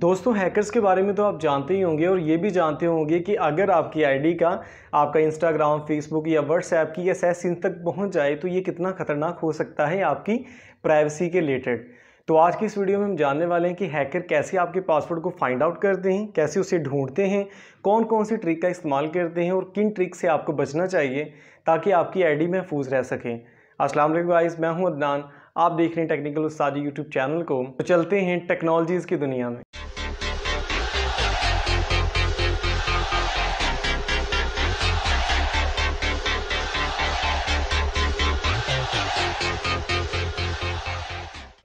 दोस्तों हैकर्स के बारे में तो आप जानते ही होंगे और ये भी जानते होंगे कि अगर आपकी आईडी का आपका इंस्टाग्राम फेसबुक या व्हाट्सएप की एस इन तक पहुंच जाए तो ये कितना ख़तरनाक हो सकता है आपकी प्राइवेसी के रिलेटेड तो आज की इस वीडियो में हम जानने वाले हैं कि हैकर कैसे आपके पासवर्ड को फाइंड आउट करते हैं कैसे उसे ढूंढते हैं कौन कौन सी ट्रिक का इस्तेमाल करते हैं और किन ट्रिक से आपको बचना चाहिए ताकि आपकी आईडी महफूज रह सकें अस्सलाम वालेकुम गाइस मैं हूं अदनान आप देख रहे हैं टेक्निकल उस्ताद यूट्यूब चैनल को तो चलते हैं टेक्नोलॉजीज़ की दुनिया में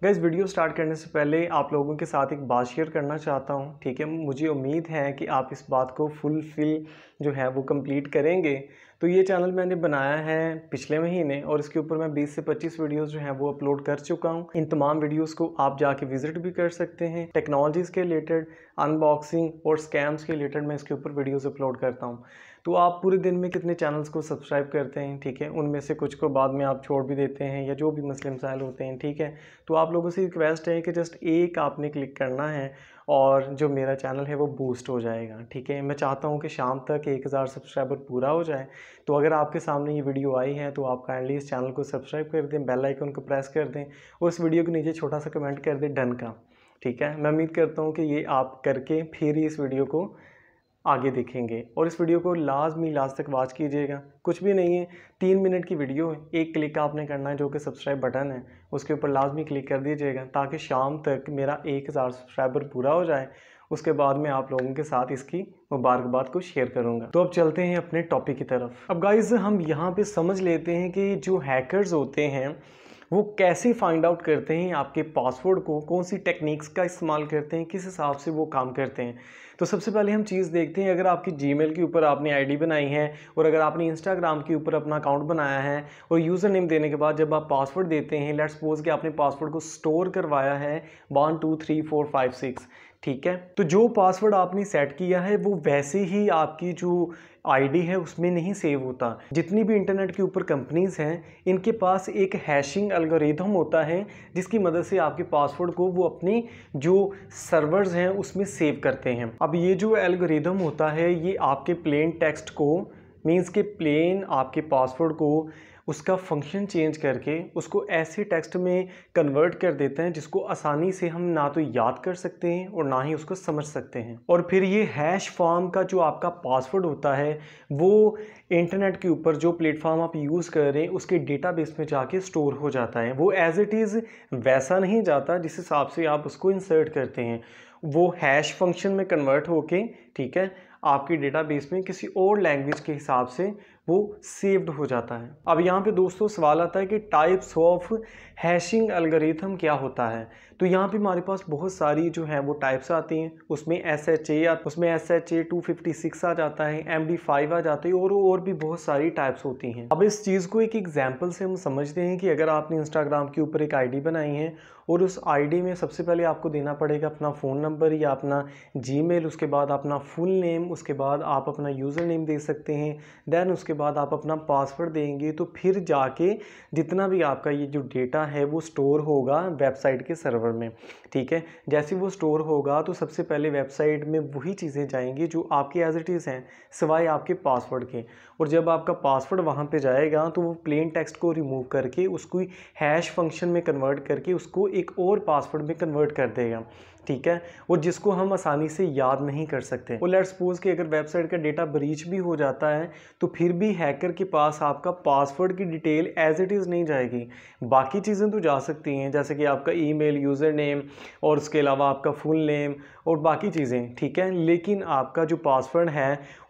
इस वीडियो स्टार्ट करने से पहले आप लोगों के साथ एक बात शेयर करना चाहता हूँ ठीक है मुझे उम्मीद है कि आप इस बात को फुलफिल जो है वो कंप्लीट करेंगे तो ये चैनल मैंने बनाया है पिछले महीने और इसके ऊपर मैं 20 से 25 वीडियोस जो हैं वो अपलोड कर चुका हूँ इन तमाम वीडियोस को आप जाके विजिट भी कर सकते हैं टेक्नोलॉजीज़ के रिलेटेड अनबॉक्सिंग और स्कैम्स के रिलेटेड मैं इसके ऊपर वीडियोज़ अपलोड करता हूँ तो आप पूरे दिन में कितने चैनल्स को सब्सक्राइब करते हैं ठीक है उनमें से कुछ को बाद में आप छोड़ भी देते हैं या जो भी मसले मसाइल होते हैं ठीक है तो आप लोगों से रिक्वेस्ट है कि जस्ट एक आपने क्लिक करना है और जो मेरा चैनल है वो बूस्ट हो जाएगा ठीक है मैं चाहता हूँ कि शाम तक एक हज़ार सब्सक्राइबर पूरा हो जाए तो अगर आपके सामने ये वीडियो आई है तो आप काइंडली इस चैनल को सब्सक्राइब कर दें बेल आइकन को प्रेस कर दें और इस वीडियो के नीचे छोटा सा कमेंट कर दें डन का ठीक है मैं उम्मीद करता हूँ कि ये आप करके फिर इस वीडियो को आगे देखेंगे और इस वीडियो को लाजमी लास्ट तक वॉच कीजिएगा कुछ भी नहीं है तीन मिनट की वीडियो है एक क्लिक आपने करना है जो कि सब्सक्राइब बटन है उसके ऊपर लाजमी क्लिक कर दीजिएगा ताकि शाम तक मेरा एक हज़ार सब्सक्राइबर पूरा हो जाए उसके बाद मैं आप लोगों के साथ इसकी मुबारकबाद को शेयर करूंगा तो अब चलते हैं अपने टॉपिक की तरफ अब गाइज हम यहाँ पे समझ लेते हैं कि जो हैकर्स होते हैं वो कैसे फाइंड आउट करते हैं आपके पासवर्ड को कौन सी टेक्निक्स का इस्तेमाल करते हैं किस हिसाब से वो काम करते हैं तो सबसे पहले हम चीज़ देखते हैं अगर आपकी जी के ऊपर आपने आई बनाई है और अगर आपने इंस्टाग्राम के ऊपर अपना अकाउंट बनाया है और यूज़र नेम देने के बाद जब आप पासवर्ड देते हैं लेट्स सपोज कि आपने पासवर्ड को स्टोर करवाया है one two three four five six ठीक है तो जो पासवर्ड आपने सेट किया है वो वैसे ही आपकी जो आईडी है उसमें नहीं सेव होता जितनी भी इंटरनेट के ऊपर कंपनीज़ हैं इनके पास एक हैशिंग एल्गोरिथम होता है जिसकी मदद से आपके पासवर्ड को वो अपने जो सर्वर्स हैं उसमें सेव करते हैं अब ये जो एल्गोरिथम होता है ये आपके प्लेन टेक्स्ट को मीन्स के प्लेन आपके पासवर्ड को उसका फंक्शन चेंज करके उसको ऐसे टेक्स्ट में कन्वर्ट कर देते हैं जिसको आसानी से हम ना तो याद कर सकते हैं और ना ही उसको समझ सकते हैं और फिर ये हैश फॉर्म का जो आपका पासवर्ड होता है वो इंटरनेट के ऊपर जो प्लेटफॉर्म आप यूज़ कर रहे हैं उसके डेटा में जाके स्टोर हो जाता है वो एज इट इज़ वैसा नहीं जाता जिस हिसाब से आप उसको इंसर्ट करते हैं वो हैश फंक्शन में कन्वर्ट होके ठीक है आपके डेटाबेस में किसी और लैंग्वेज के हिसाब से वो सेव्ड हो जाता है अब यहाँ पे दोस्तों सवाल आता है कि टाइप्स ऑफ हैशिंग एल्गोरिथम क्या होता है तो यहाँ पे हमारे पास बहुत सारी जो है वो टाइप्स आती हैं उसमें एस एच ए उसमें S H A two fifty six आ जाता है एम डी फाइव आ जाती है और और भी बहुत सारी टाइप्स होती हैं अब इस चीज़ को एक एग्जाम्पल से हम समझते हैं कि अगर आपने इंस्टाग्राम के ऊपर एक आई डी बनाई है और उस आईडी में सबसे पहले आपको देना पड़ेगा अपना फ़ोन नंबर या अपना जीमेल उसके बाद अपना फुल नेम उसके बाद आप अपना यूज़र नेम दे सकते हैं देन उसके बाद आप अपना पासवर्ड देंगे तो फिर जाके जितना भी आपका ये जो डेटा है वो स्टोर होगा वेबसाइट के सर्वर में ठीक है जैसे वो स्टोर होगा तो सबसे पहले वेबसाइट में वही चीज़ें जाएंगी जो आपके एज इट इज़ हैं सिवाय आपके पासवर्ड के और जब आपका पासवर्ड वहाँ पर जाएगा तो वो प्लेन टेक्स्ट को रिमूव करके उसको हैश फंक्शन में कन्वर्ट करके उसको एक और पासवर्ड में कन्वर्ट कर देगा ठीक है और जिसको हम आसानी से याद नहीं कर सकते और लेट सपोज कि अगर वेबसाइट का डेटा ब्रीच भी हो जाता है तो फिर भी हैकर के पास आपका पासवर्ड की डिटेल एज इट इज़ नहीं जाएगी बाकी चीज़ें तो जा सकती हैं जैसे कि आपका ईमेल यूज़र नेम और उसके अलावा आपका फुल नेम और बाकी चीज़ें ठीक है लेकिन आपका जो पासवर्ड है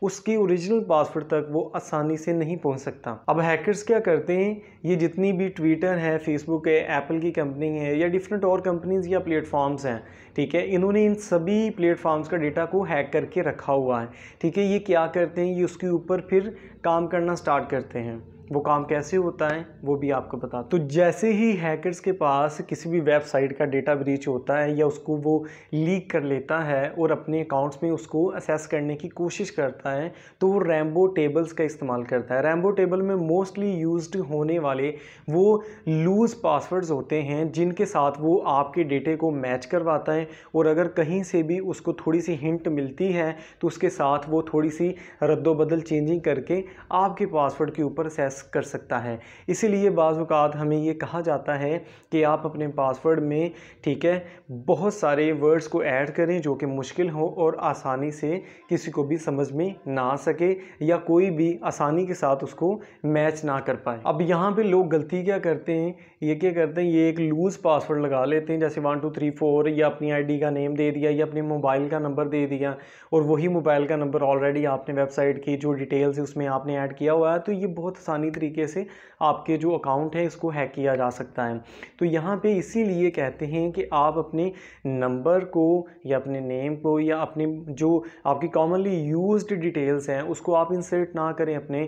उसके ओरिजिनल पासवर्ड तक वो आसानी से नहीं पहुंच सकता अब हैकर्स क्या करते हैं ये जितनी भी ट्विटर है फेसबुक है एप्पल की कंपनी है या डिफरेंट और कंपनीज़ या प्लेटफॉर्म्स हैं ठीक है इन्होंने इन सभी प्लेटफॉर्म्स का डेटा को हैक करके रखा हुआ है ठीक है ये क्या करते हैं ये उसके ऊपर फिर काम करना स्टार्ट करते हैं वो काम कैसे होता है वो भी आपको बता तो जैसे ही हैकर्स के पास किसी भी वेबसाइट का डेटा ब्रीच होता है या उसको वो लीक कर लेता है और अपने अकाउंट्स में उसको असेस करने की कोशिश करता है तो वो रैम्बो टेबल्स का इस्तेमाल करता है रैम्बो टेबल में मोस्टली यूज होने वाले वो लूज़ पासवर्ड्स होते हैं जिनके साथ वो आपके डेटे को मैच करवाता है और अगर कहीं से भी उसको थोड़ी सी हिंट मिलती है तो उसके साथ वो थोड़ी सी रद्दोबदल चेंजिंग करके आपके पासवर्ड के ऊपर असेस कर सकता है इसीलिए बाज़ात हमें ये कहा जाता है कि आप अपने पासवर्ड में ठीक है बहुत सारे वर्ड्स को ऐड करें जो कि मुश्किल हो और आसानी से किसी को भी समझ में ना आ सके या कोई भी आसानी के साथ उसको मैच ना कर पाए अब यहाँ पे लोग गलती क्या करते हैं ये क्या करते हैं ये एक लूज़ पासवर्ड लगा लेते हैं जैसे वन टू थ्री फोर या अपनी आईडी का नेम दे दिया या अपने मोबाइल का नंबर दे दिया और वही मोबाइल का नंबर ऑलरेडी आपने वेबसाइट की जो डिटेल्स है उसमें आपने ऐड किया हुआ है तो ये बहुत आसानी आसानी तरीके से आपके जो अकाउंट है इसको हैक किया जा सकता है तो यहाँ पे इसीलिए कहते हैं कि आप अपने नंबर को या अपने नेम को या अपने जो आपकी कॉमनली यूज डिटेल्स हैं उसको आप इंसर्ट ना करें अपने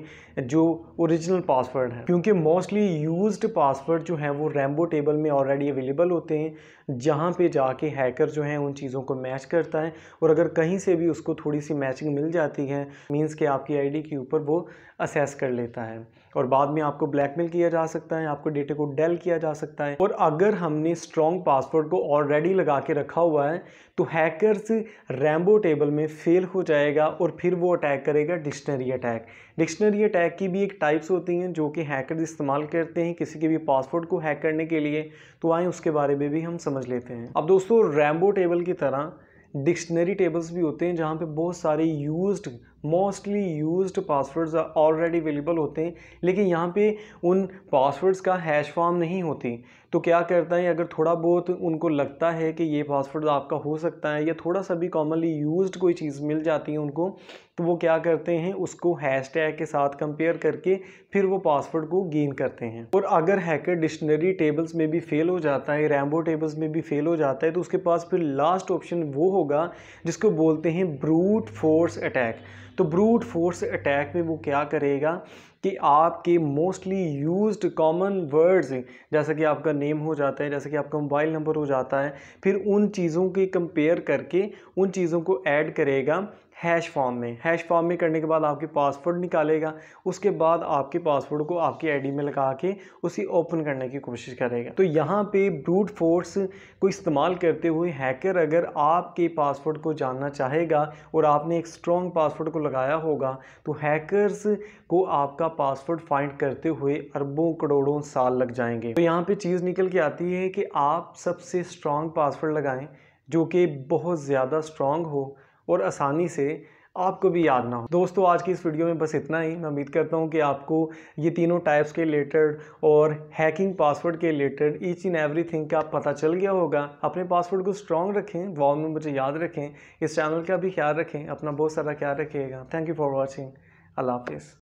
जो ओरिजिनल पासवर्ड है क्योंकि मोस्टली यूज पासवर्ड जो है वो रैम्बो टेबल में ऑलरेडी अवेलेबल होते हैं जहाँ पे जाके हैकर जो हैं उन चीज़ों को मैच करता है और अगर कहीं से भी उसको थोड़ी सी मैचिंग मिल जाती है मीन्स कि आपकी आईडी के ऊपर वो असेस कर लेता है और बाद में आपको ब्लैकमेल किया जा सकता है आपके डेटे को डेल किया जा सकता है और अगर हमने स्ट्रॉन्ग पासवर्ड को ऑलरेडी लगा के रखा हुआ है तो हैकर्स रैम्बो टेबल में फेल हो जाएगा और फिर वो अटैक करेगा डिक्शनरी अटैक डिक्शनरी अटैक की भी एक टाइप्स होती हैं जो कि हैकर इस्तेमाल करते हैं किसी के भी पासवर्ड को हैक करने के लिए तो आए उसके बारे में भी हम समझ लेते हैं अब दोस्तों रैम्बो टेबल की तरह डिक्शनरी टेबल्स भी होते हैं जहाँ पे बहुत सारे used mostly use passwords already available होते हैं लेकिन यहाँ पे उन पासवर्ड्स का हैश फॉर्म नहीं होती तो क्या करता है अगर थोड़ा बहुत उनको लगता है कि ये पासवर्ड आपका हो सकता है या थोड़ा सा भी कॉमनली यूज कोई चीज़ मिल जाती है उनको तो वो क्या करते हैं उसको हैश टैग के साथ कंपेयर करके फिर वो पासवर्ड को गेन करते हैं और अगर हैकर डिक्शनरी टेबल्स में भी फेल हो जाता है रैम्बो टेबल्स में भी फेल हो जाता है तो उसके पास फिर लास्ट ऑप्शन वो होगा जिसको बोलते हैं ब्रूट फोर्स अटैक तो ब्रूट फोर्स अटैक में वो क्या करेगा कि आपके मोस्टली यूज्ड कॉमन वर्ड्स जैसा कि आपका नेम हो जाता है जैसे कि आपका मोबाइल नंबर हो जाता है फिर उन चीज़ों के कंपेयर करके उन चीज़ों को ऐड करेगा हैश फॉर्म में हैश फॉर्म में करने के बाद आपके पासवर्ड निकालेगा उसके बाद आपके पासवर्ड को आपकी आईडी में लगा के उसे ओपन करने की कोशिश करेगा तो यहाँ पे ब्रूट फोर्स को इस्तेमाल करते हुए हैकर अगर आपके पासवर्ड को जानना चाहेगा और आपने एक स्ट्रॉन्ग पासवर्ड को लगाया होगा तो हैकरस को आपका पासवर्ड फाइंड करते हुए अरबों करोड़ों साल लग जाएंगे तो यहाँ पर चीज़ निकल के आती है कि आप सबसे स्ट्रॉन्ग पासवर्ड लगाएँ जो कि बहुत ज़्यादा स्ट्रॉन्ग हो और आसानी से आपको भी याद ना हो दोस्तों आज की इस वीडियो में बस इतना ही मैं उम्मीद करता हूँ कि आपको ये तीनों टाइप्स के रिलेटेड और हैकिंग पासवर्ड के related each and every thing का पता चल गया होगा अपने पासवर्ड को स्ट्रॉन्ग रखें दुआ में मुझे याद रखें इस चैनल का भी ख्याल रखें अपना बहुत सारा ख्याल रखिएगा थैंक यू फॉर वॉचिंग अल्लाह हाफिज़